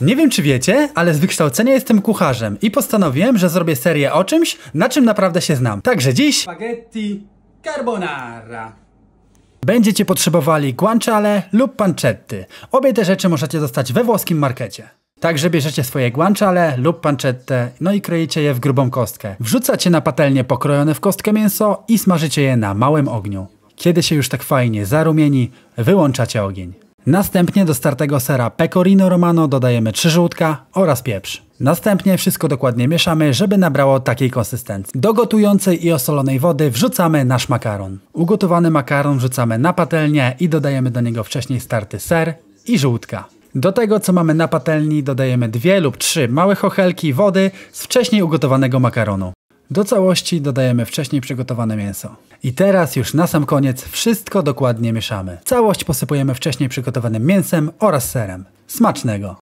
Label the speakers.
Speaker 1: Nie wiem czy wiecie, ale z wykształcenia jestem kucharzem i postanowiłem, że zrobię serię o czymś, na czym naprawdę się znam. Także dziś...
Speaker 2: Spaghetti
Speaker 1: carbonara. Będziecie potrzebowali guanciale lub pancetty. Obie te rzeczy możecie dostać we włoskim markecie. Także bierzecie swoje guanciale lub pancettę, no i kroicie je w grubą kostkę. Wrzucacie na patelnię pokrojone w kostkę mięso i smażycie je na małym ogniu. Kiedy się już tak fajnie zarumieni, wyłączacie ogień. Następnie do startego sera pecorino romano dodajemy 3 żółtka oraz pieprz. Następnie wszystko dokładnie mieszamy, żeby nabrało takiej konsystencji. Do gotującej i osolonej wody wrzucamy nasz makaron. Ugotowany makaron wrzucamy na patelnię i dodajemy do niego wcześniej starty ser i żółtka. Do tego, co mamy na patelni, dodajemy dwie lub trzy małe chochelki wody z wcześniej ugotowanego makaronu. Do całości dodajemy wcześniej przygotowane mięso. I teraz już na sam koniec wszystko dokładnie mieszamy. Całość posypujemy wcześniej przygotowanym mięsem oraz serem. Smacznego!